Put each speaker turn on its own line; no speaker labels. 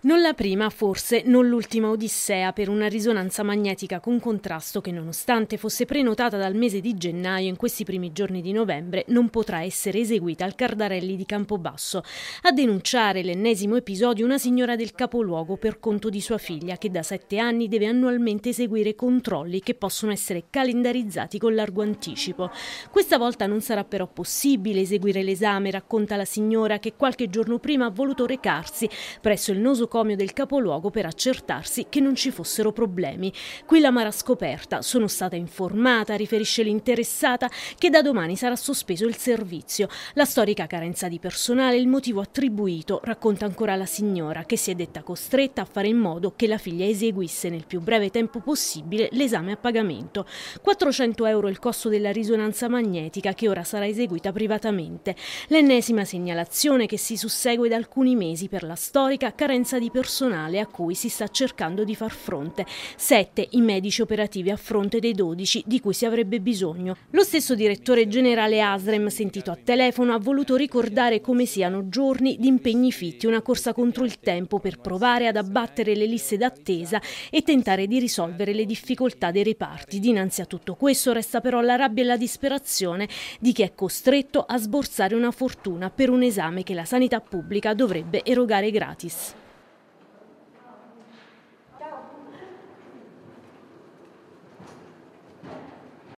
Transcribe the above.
Non la prima, forse non l'ultima Odissea per una risonanza magnetica con contrasto che nonostante fosse prenotata dal mese di gennaio in questi primi giorni di novembre non potrà essere eseguita al Cardarelli di Campobasso. A denunciare l'ennesimo episodio una signora del capoluogo per conto di sua figlia che da sette anni deve annualmente eseguire controlli che possono essere calendarizzati con largo anticipo. Questa volta non sarà però possibile eseguire l'esame, racconta la signora che qualche giorno prima ha voluto recarsi presso il noso nosocomio del capoluogo per accertarsi che non ci fossero problemi. Qui la mara scoperta, sono stata informata, riferisce l'interessata, che da domani sarà sospeso il servizio. La storica carenza di personale, il motivo attribuito, racconta ancora la signora, che si è detta costretta a fare in modo che la figlia eseguisse nel più breve tempo possibile l'esame a pagamento. 400 euro il costo della risonanza magnetica che ora sarà eseguita privatamente. L'ennesima segnalazione che si sussegue da alcuni mesi per la storica carenza carenza di personale a cui si sta cercando di far fronte, Sette i medici operativi a fronte dei 12 di cui si avrebbe bisogno. Lo stesso direttore generale Asrem, sentito a telefono, ha voluto ricordare come siano giorni di impegni fitti, una corsa contro il tempo per provare ad abbattere le liste d'attesa e tentare di risolvere le difficoltà dei reparti. Dinanzi a tutto questo resta però la rabbia e la disperazione di chi è costretto a sborsare una fortuna per un esame che la sanità pubblica dovrebbe erogare gratis.